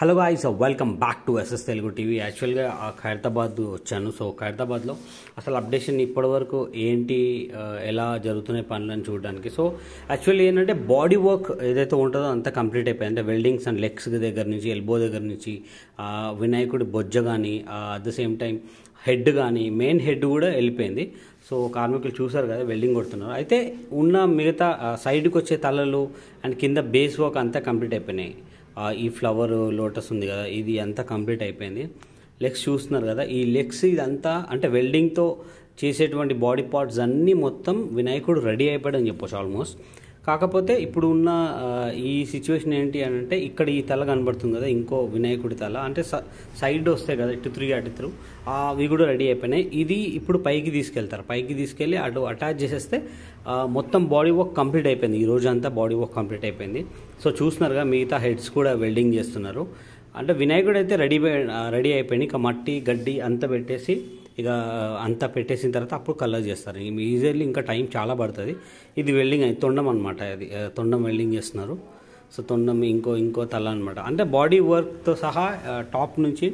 hello guys welcome back to SS Telugu TV యాక్చువల్గా ఖైరతాబాద్ వచ్చాను so ఖైరతాబాద్లో అసలు అప్డేషన్ ఇప్పటివరకు ఏంటి ఎలా జరుగుతున్నాయి పనులని చూడడానికి సో యాక్చువల్లీ ఏంటంటే బాడీ వర్క్ ఏదైతే ఉంటుందో అంతా కంప్లీట్ అయిపోయింది అంటే వెల్డింగ్స్ అండ్ లెగ్స్ దగ్గర నుంచి ఎల్బో దగ్గర నుంచి వినాయకుడి బొజ్జ కానీ at the same time head కానీ మెయిన్ హెడ్ కూడా వెళ్ళిపోయింది సో కార్మికులు చూశారు కదా వెల్డింగ్ కొడుతున్నారు అయితే ఉన్న మిగతా సైడ్కి వచ్చే తలలు అండ్ కింద బేస్ వర్క్ అంతా కంప్లీట్ అయిపోయినాయి ఈ ఫ్లవర్ లోటస్ ఉంది కదా ఇది అంతా కంప్లీట్ అయిపోయింది లెగ్స్ చూస్తున్నారు కదా ఈ లెగ్స్ ఇదంతా అంటే వెల్డింగ్తో చేసేటువంటి బాడీ పార్ట్స్ అన్నీ మొత్తం వినాయకుడు రెడీ అయిపోయాడని చెప్పొచ్చు ఆల్మోస్ట్ కాకపోతే ఇప్పుడు ఉన్న ఈ సిచ్యువేషన్ ఏంటి అని అంటే ఇక్కడ ఈ తల కనబడుతుంది కదా ఇంకో వినాయకుడి తల అంటే సైడ్ వస్తాయి కదా ఇటు త్రీ అటు త్రూ అవి కూడా రెడీ అయిపోయినాయి ఇది ఇప్పుడు పైకి తీసుకెళ్తారు పైకి తీసుకెళ్ళి అటు అటాచ్ చేసేస్తే మొత్తం బాడీ వర్క్ కంప్లీట్ అయిపోయింది ఈ రోజంతా బాడీ వర్క్ కంప్లీట్ అయిపోయింది సో చూస్తున్నారుగా మిగతా హెడ్స్ కూడా వెల్డింగ్ చేస్తున్నారు అంటే వినాయకుడు అయితే రెడీ రెడీ అయిపోయింది ఇంకా మట్టి గడ్డి అంతా పెట్టేసి ఇక అంతా పెట్టేసిన తర్వాత అప్పుడు కలర్ చేస్తారు ఈజీలీ ఇంకా టైం చాలా పడుతుంది ఇది వెల్డింగ్ అయి తొండం అనమాట అది తొండం వెల్డింగ్ చేస్తున్నారు సో తొండం ఇంకో ఇంకో తల అనమాట అంటే బాడీ వర్క్తో సహా టాప్ నుంచి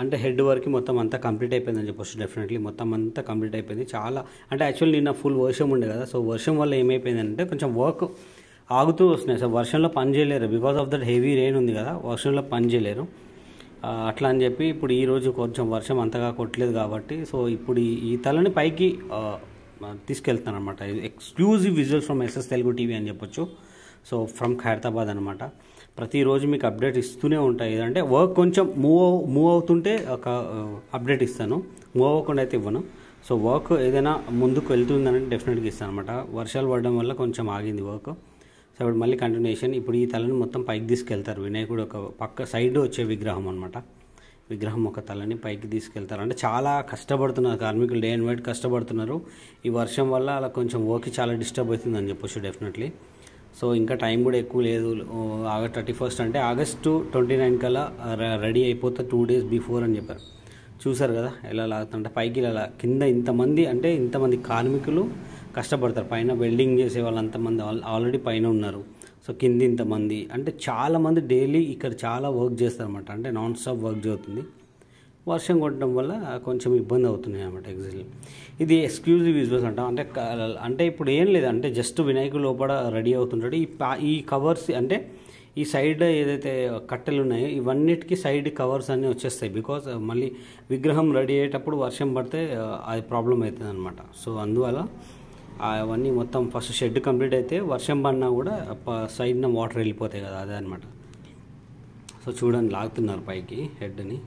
అంటే హెడ్ వర్క్ మొత్తం అంతా కంప్లీట్ అయిపోయిందని చెప్పొచ్చు డెఫినెట్లీ మొత్తం అంతా కంప్లీట్ అయిపోయింది చాలా అంటే యాక్చువల్లీ నిన్న ఫుల్ వర్షం ఉండే కదా సో వర్షం వల్ల ఏమైపోయిందంటే కొంచెం వర్క్ ఆగుతూ వస్తున్నాయి సో వర్షంలో పని చేయలేరు because of that heavy rain ఉంది కదా వర్షంలో పని చేయలేరు అట్లా అని చెప్పి ఇప్పుడు ఈరోజు కొంచెం వర్షం అంతగా కొట్టలేదు కాబట్టి సో ఇప్పుడు ఈ తలని పైకి తీసుకెళ్తాను అనమాట exclusive visuals from SS Telugu TV అని చెప్పొచ్చు సో ఫ్రమ్ ఖైరతాబాద్ అనమాట ప్రతిరోజు మీకు అప్డేట్ ఇస్తూనే ఉంటాయి ఏదంటే వర్క్ కొంచెం మూవ్ మూవ్ అవుతుంటే ఒక అప్డేట్ ఇస్తాను మూవ్ అవ్వకుండా అయితే ఇవ్వను సో వర్క్ ఏదైనా ముందుకు వెళ్తుందని డెఫినెట్గా ఇస్తాను అనమాట వర్షాలు పడడం వల్ల కొంచెం ఆగింది వర్క్ సో మళ్ళీ కంటిన్యూషన్ ఇప్పుడు ఈ తలని మొత్తం పైకి తీసుకెళ్తారు వినాయకుడు ఒక పక్క సైడ్ వచ్చే విగ్రహం అనమాట విగ్రహం ఒక తలని పైకి తీసుకెళ్తారు అంటే చాలా కష్టపడుతున్నారు కార్మికులు డే అండ్ నైట్ కష్టపడుతున్నారు ఈ వర్షం వల్ల అలా కొంచెం ఓకి చాలా డిస్టర్బ్ అవుతుందని చెప్పొచ్చు డెఫినెట్లీ సో ఇంకా టైం కూడా ఎక్కువ లేదు ఆగస్ట్ థర్టీ ఫస్ట్ అంటే ఆగస్టు ట్వంటీ నైన్ కల్లా రెడీ అయిపోతే టూ డేస్ బిఫోర్ అని చెప్పారు చూసారు కదా ఎలా లాగుతుంటే పైకి ఇలా కింద ఇంతమంది అంటే ఇంతమంది కార్మికులు కష్టపడతారు పైన వెల్డింగ్ చేసే వాళ్ళు అంతమంది ఆల్రెడీ పైన ఉన్నారు సో కింద ఇంతమంది అంటే చాలామంది డైలీ ఇక్కడ చాలా వర్క్ అనమాట అంటే నాన్ స్టాప్ వర్క్ జరుగుతుంది వర్షం కొట్టడం వల్ల కొంచెం ఇబ్బంది అవుతున్నాయి అనమాట ఎగ్జిల్ ఇది ఎక్స్క్లూజివ్ యూజ్వల్స్ అంటాం అంటే అంటే ఇప్పుడు ఏం లేదు అంటే జస్ట్ వినాయకుడు లోపల రెడీ అవుతుంటాడు ఈ ఈ కవర్స్ అంటే ఈ సైడ్ ఏదైతే కట్టెలు ఉన్నాయో ఇవన్నిటికీ సైడ్ కవర్స్ అన్నీ వచ్చేస్తాయి బికాజ్ uh, మళ్ళీ విగ్రహం రెడీ అయ్యేటప్పుడు వర్షం పడితే uh, అది ప్రాబ్లం అవుతుంది అనమాట సో అందువల్ల అవన్నీ మొత్తం ఫస్ట్ షెడ్ కంప్లీట్ అయితే వర్షం పడినా కూడా సైడ్న వాటర్ వెళ్ళిపోతాయి కదా అదే అనమాట సో చూడండి లాగుతున్నారు పైకి హెడ్ని